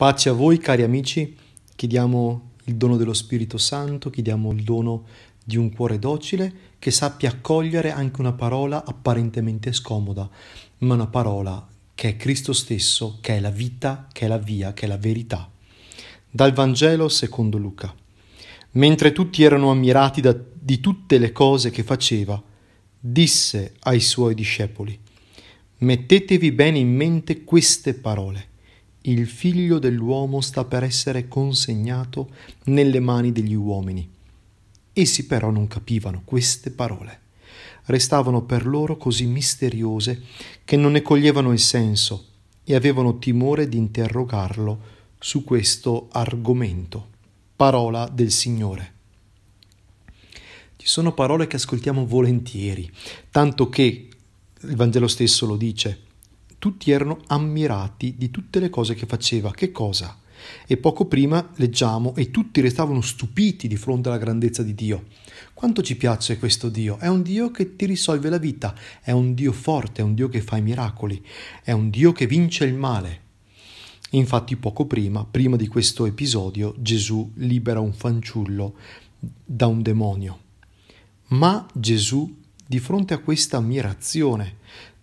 Pace a voi cari amici, chiediamo il dono dello Spirito Santo, chiediamo il dono di un cuore docile che sappia accogliere anche una parola apparentemente scomoda, ma una parola che è Cristo stesso, che è la vita, che è la via, che è la verità. Dal Vangelo secondo Luca. Mentre tutti erano ammirati da, di tutte le cose che faceva, disse ai suoi discepoli, mettetevi bene in mente queste parole il figlio dell'uomo sta per essere consegnato nelle mani degli uomini. Essi però non capivano queste parole. Restavano per loro così misteriose che non ne coglievano il senso e avevano timore di interrogarlo su questo argomento. Parola del Signore. Ci sono parole che ascoltiamo volentieri, tanto che il Vangelo stesso lo dice tutti erano ammirati di tutte le cose che faceva. Che cosa? E poco prima leggiamo e tutti restavano stupiti di fronte alla grandezza di Dio. Quanto ci piace questo Dio? È un Dio che ti risolve la vita, è un Dio forte, è un Dio che fa i miracoli, è un Dio che vince il male. Infatti poco prima, prima di questo episodio, Gesù libera un fanciullo da un demonio. Ma Gesù, di fronte a questa ammirazione,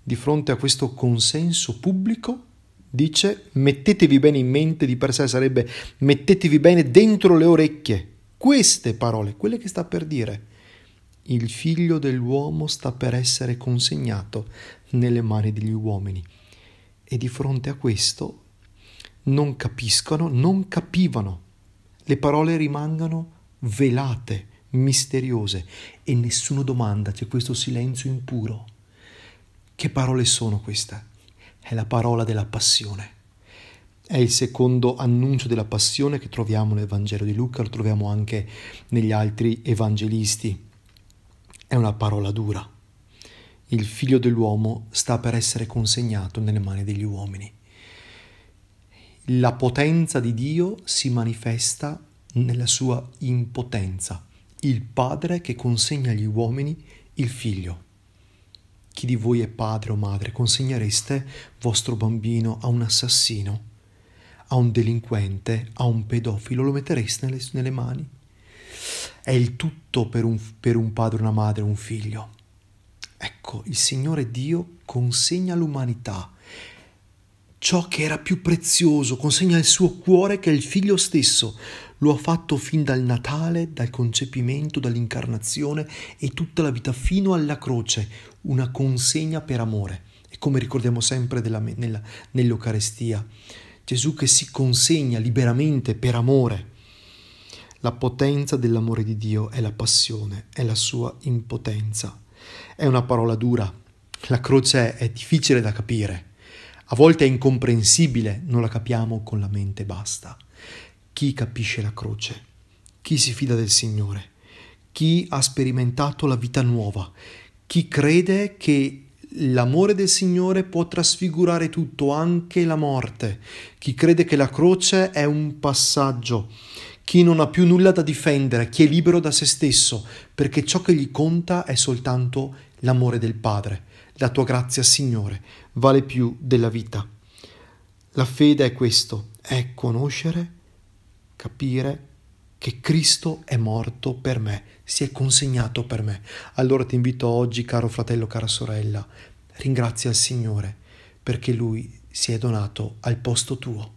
di fronte a questo consenso pubblico, dice mettetevi bene in mente, di per sé sarebbe mettetevi bene dentro le orecchie queste parole, quelle che sta per dire. Il figlio dell'uomo sta per essere consegnato nelle mani degli uomini. E di fronte a questo non capiscono, non capivano. Le parole rimangono velate, misteriose e nessuno domanda, c'è questo silenzio impuro. Che parole sono queste? È la parola della passione. È il secondo annuncio della passione che troviamo nel Vangelo di Luca, lo troviamo anche negli altri evangelisti. È una parola dura. Il figlio dell'uomo sta per essere consegnato nelle mani degli uomini. La potenza di Dio si manifesta nella sua impotenza. Il padre che consegna agli uomini il figlio. Chi di voi è padre o madre consegnereste vostro bambino a un assassino, a un delinquente, a un pedofilo? Lo mettereste nelle, nelle mani? È il tutto per un, per un padre, una madre, un figlio. Ecco, il Signore Dio consegna all'umanità ciò che era più prezioso, consegna il suo cuore che è il figlio stesso. Lo ha fatto fin dal Natale, dal concepimento, dall'incarnazione e tutta la vita fino alla croce, una consegna per amore. E come ricordiamo sempre della, nella, nell'Eucarestia, Gesù che si consegna liberamente per amore. La potenza dell'amore di Dio è la passione, è la sua impotenza. È una parola dura. La croce è difficile da capire a volte è incomprensibile, non la capiamo con la mente, basta. Chi capisce la croce? Chi si fida del Signore? Chi ha sperimentato la vita nuova? Chi crede che l'amore del Signore può trasfigurare tutto, anche la morte? Chi crede che la croce è un passaggio? Chi non ha più nulla da difendere? Chi è libero da se stesso? Perché ciò che gli conta è soltanto il l'amore del Padre. La tua grazia, Signore, vale più della vita. La fede è questo, è conoscere, capire che Cristo è morto per me, si è consegnato per me. Allora ti invito oggi, caro fratello, cara sorella, ringrazia il Signore perché Lui si è donato al posto tuo.